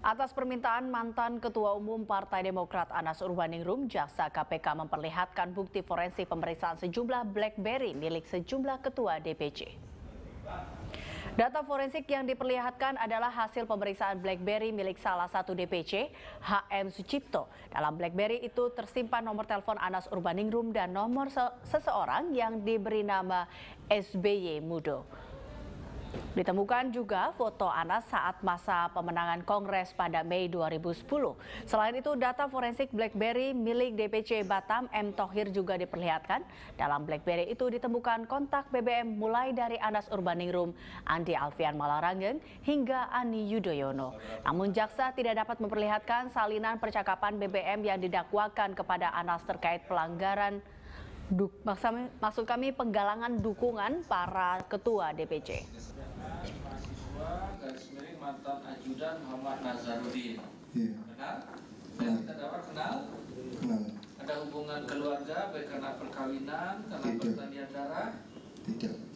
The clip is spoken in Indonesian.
Atas permintaan mantan Ketua Umum Partai Demokrat Anas Urbaningrum, Jaksa KPK memperlihatkan bukti forensik pemeriksaan sejumlah BlackBerry milik sejumlah ketua DPC. Data forensik yang diperlihatkan adalah hasil pemeriksaan BlackBerry milik salah satu DPC, HM Sucipto. Dalam BlackBerry itu tersimpan nomor telepon Anas Urbaningrum dan nomor seseorang yang diberi nama SBY Mudo. Ditemukan juga foto Anas saat masa pemenangan Kongres pada Mei 2010. Selain itu, data forensik BlackBerry milik DPC Batam M. Tohir juga diperlihatkan. Dalam BlackBerry itu ditemukan kontak BBM mulai dari Anas Urbaningrum, Andi Alfian Malarangeng, hingga Ani Yudhoyono. Namun jaksa tidak dapat memperlihatkan salinan percakapan BBM yang didakwakan kepada Anas terkait pelanggaran Maksud kami penggalangan dukungan para ketua DPC. Iya. Kenal? Dan Ada hubungan keluarga baik karena perkawinan, karena pertanian darah? Tidak